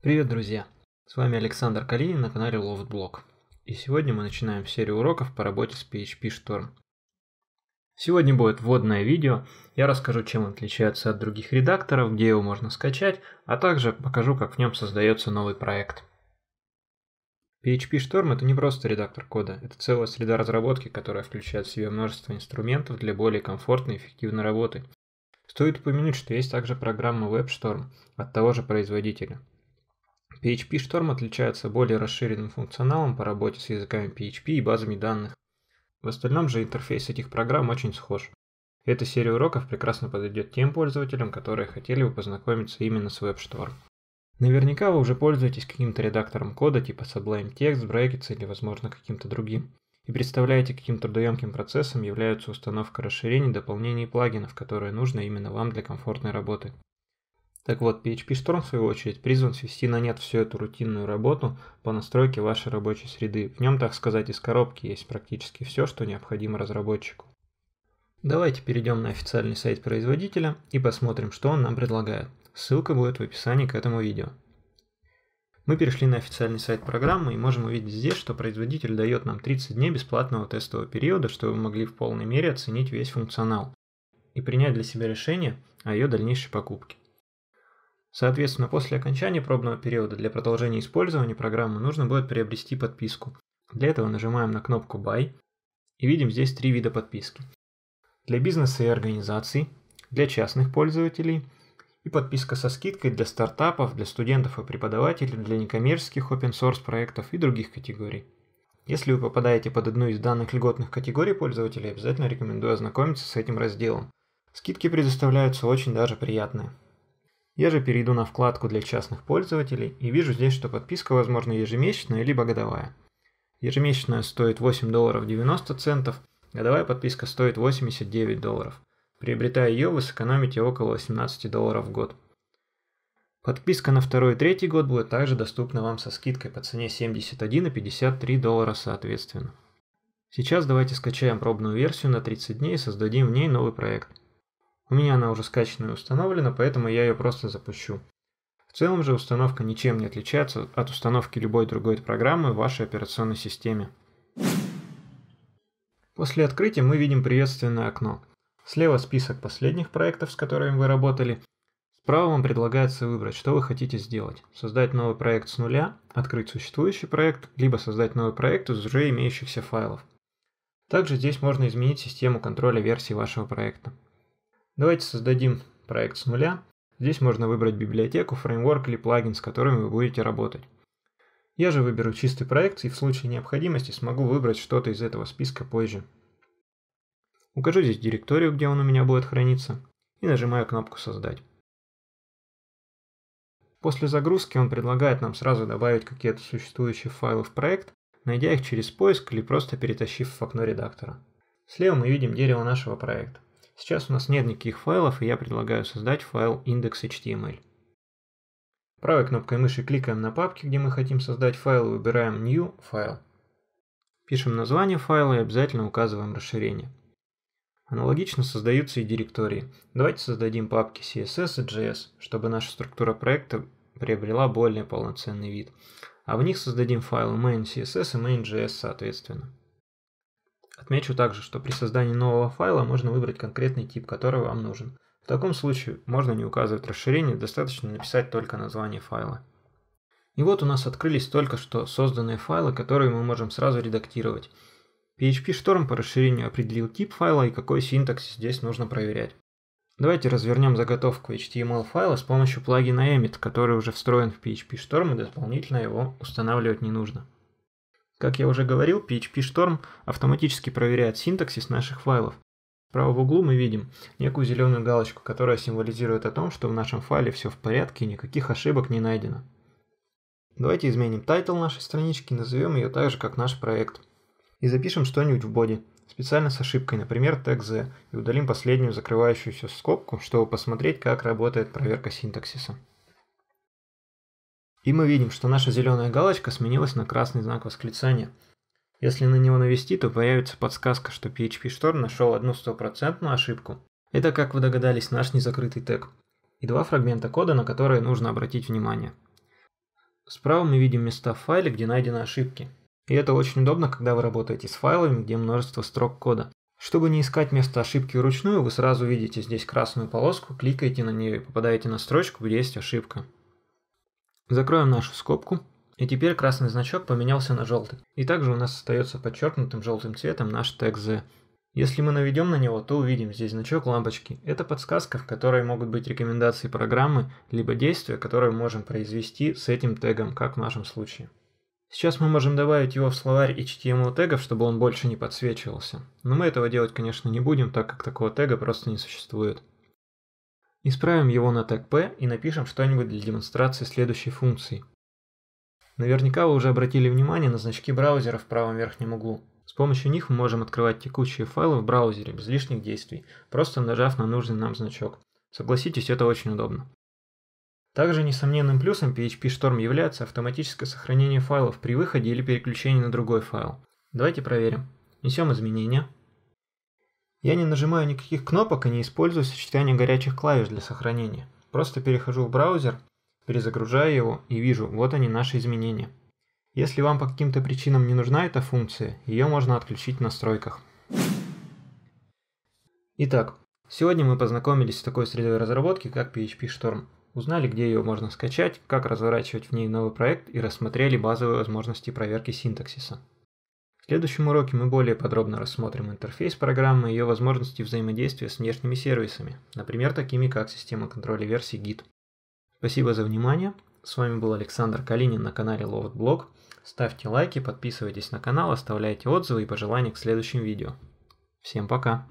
Привет, друзья! С вами Александр Калинин на канале LoftBlock. И сегодня мы начинаем серию уроков по работе с PHP Storm. Сегодня будет вводное видео, я расскажу, чем он отличается от других редакторов, где его можно скачать, а также покажу, как в нем создается новый проект. PHP Storm это не просто редактор кода, это целая среда разработки, которая включает в себя множество инструментов для более комфортной и эффективной работы. Стоит упомянуть, что есть также программа WebStorm от того же производителя – PHP Storm отличается более расширенным функционалом по работе с языками PHP и базами данных. В остальном же интерфейс этих программ очень схож. Эта серия уроков прекрасно подойдет тем пользователям, которые хотели бы познакомиться именно с WebStorm. Наверняка вы уже пользуетесь каким-то редактором кода типа Sublime Text, Brackets или, возможно, каким-то другим. И представляете, каким трудоемким процессом является установка расширений, дополнений и плагинов, которые нужны именно вам для комфортной работы. Так вот, PHP Storm, в свою очередь, призван свести на нет всю эту рутинную работу по настройке вашей рабочей среды. В нем, так сказать, из коробки есть практически все, что необходимо разработчику. Давайте перейдем на официальный сайт производителя и посмотрим, что он нам предлагает. Ссылка будет в описании к этому видео. Мы перешли на официальный сайт программы и можем увидеть здесь, что производитель дает нам 30 дней бесплатного тестового периода, чтобы вы могли в полной мере оценить весь функционал и принять для себя решение о ее дальнейшей покупке. Соответственно, после окончания пробного периода для продолжения использования программы нужно будет приобрести подписку. Для этого нажимаем на кнопку «Buy» и видим здесь три вида подписки. Для бизнеса и организаций, для частных пользователей и подписка со скидкой для стартапов, для студентов и преподавателей, для некоммерческих open-source проектов и других категорий. Если вы попадаете под одну из данных льготных категорий пользователей, обязательно рекомендую ознакомиться с этим разделом. Скидки предоставляются очень даже приятные. Я же перейду на вкладку для частных пользователей и вижу здесь, что подписка возможна ежемесячная либо годовая. Ежемесячная стоит 8 долларов 90 центов, годовая подписка стоит 89 долларов. Приобретая ее, вы сэкономите около 18 долларов в год. Подписка на второй и третий год будет также доступна вам со скидкой по цене 71 и 53 доллара соответственно. Сейчас давайте скачаем пробную версию на 30 дней и создадим в ней новый проект. У меня она уже скачана и установлена, поэтому я ее просто запущу. В целом же установка ничем не отличается от установки любой другой программы в вашей операционной системе. После открытия мы видим приветственное окно. Слева список последних проектов, с которыми вы работали. Справа вам предлагается выбрать, что вы хотите сделать. Создать новый проект с нуля, открыть существующий проект, либо создать новый проект из уже имеющихся файлов. Также здесь можно изменить систему контроля версии вашего проекта. Давайте создадим проект с нуля. Здесь можно выбрать библиотеку, фреймворк или плагин, с которыми вы будете работать. Я же выберу чистый проект и в случае необходимости смогу выбрать что-то из этого списка позже. Укажу здесь директорию, где он у меня будет храниться, и нажимаю кнопку «Создать». После загрузки он предлагает нам сразу добавить какие-то существующие файлы в проект, найдя их через поиск или просто перетащив в окно редактора. Слева мы видим дерево нашего проекта. Сейчас у нас нет никаких файлов, и я предлагаю создать файл index.html. Эм Правой кнопкой мыши кликаем на папке, где мы хотим создать файл, и выбираем New файл. Пишем название файла и обязательно указываем расширение. Аналогично создаются и директории. Давайте создадим папки CSS и JS, чтобы наша структура проекта приобрела более полноценный вид. А в них создадим файлы main.css и main.js соответственно. Отмечу также, что при создании нового файла можно выбрать конкретный тип, который вам нужен. В таком случае можно не указывать расширение, достаточно написать только название файла. И вот у нас открылись только что созданные файлы, которые мы можем сразу редактировать. PHP Storm по расширению определил тип файла и какой синтаксис здесь нужно проверять. Давайте развернем заготовку HTML файла с помощью плагина Emmet, который уже встроен в PHP Storm и дополнительно его устанавливать не нужно. Как я уже говорил, PHP Storm автоматически проверяет синтаксис наших файлов. Справа в углу мы видим некую зеленую галочку, которая символизирует о том, что в нашем файле все в порядке и никаких ошибок не найдено. Давайте изменим тайтл нашей странички, назовем ее так же, как наш проект. И запишем что-нибудь в боди, специально с ошибкой, например, tag z, и удалим последнюю закрывающуюся скобку, чтобы посмотреть, как работает проверка синтаксиса. И мы видим, что наша зеленая галочка сменилась на красный знак восклицания. Если на него навести, то появится подсказка, что PHP Store нашел одну стопроцентную ошибку. Это, как вы догадались, наш незакрытый тег. И два фрагмента кода, на которые нужно обратить внимание. Справа мы видим места в файле, где найдены ошибки. И это очень удобно, когда вы работаете с файлами, где множество строк кода. Чтобы не искать место ошибки вручную, вы сразу видите здесь красную полоску, кликаете на нее и попадаете на строчку, где есть ошибка. Закроем нашу скобку. И теперь красный значок поменялся на желтый. И также у нас остается подчеркнутым желтым цветом наш тег Z. Если мы наведем на него, то увидим здесь значок лампочки. Это подсказка, в которой могут быть рекомендации программы, либо действия, которые мы можем произвести с этим тегом, как в нашем случае. Сейчас мы можем добавить его в словарь HTML тегов, чтобы он больше не подсвечивался. Но мы этого делать, конечно, не будем, так как такого тега просто не существует. Исправим его на тег p и напишем что-нибудь для демонстрации следующей функции. Наверняка вы уже обратили внимание на значки браузера в правом верхнем углу. С помощью них мы можем открывать текущие файлы в браузере без лишних действий, просто нажав на нужный нам значок. Согласитесь, это очень удобно. Также несомненным плюсом PHP Storm является автоматическое сохранение файлов при выходе или переключении на другой файл. Давайте проверим. Несем изменения. Я не нажимаю никаких кнопок и не использую сочетание горячих клавиш для сохранения. Просто перехожу в браузер, перезагружаю его и вижу, вот они наши изменения. Если вам по каким-то причинам не нужна эта функция, ее можно отключить в настройках. Итак, сегодня мы познакомились с такой средой разработки, как PHP Storm. Узнали, где ее можно скачать, как разворачивать в ней новый проект и рассмотрели базовые возможности проверки синтаксиса. В следующем уроке мы более подробно рассмотрим интерфейс программы и ее возможности взаимодействия с внешними сервисами, например, такими как система контроля версий Git. Спасибо за внимание. С вами был Александр Калинин на канале LoadBlog. Ставьте лайки, подписывайтесь на канал, оставляйте отзывы и пожелания к следующим видео. Всем пока!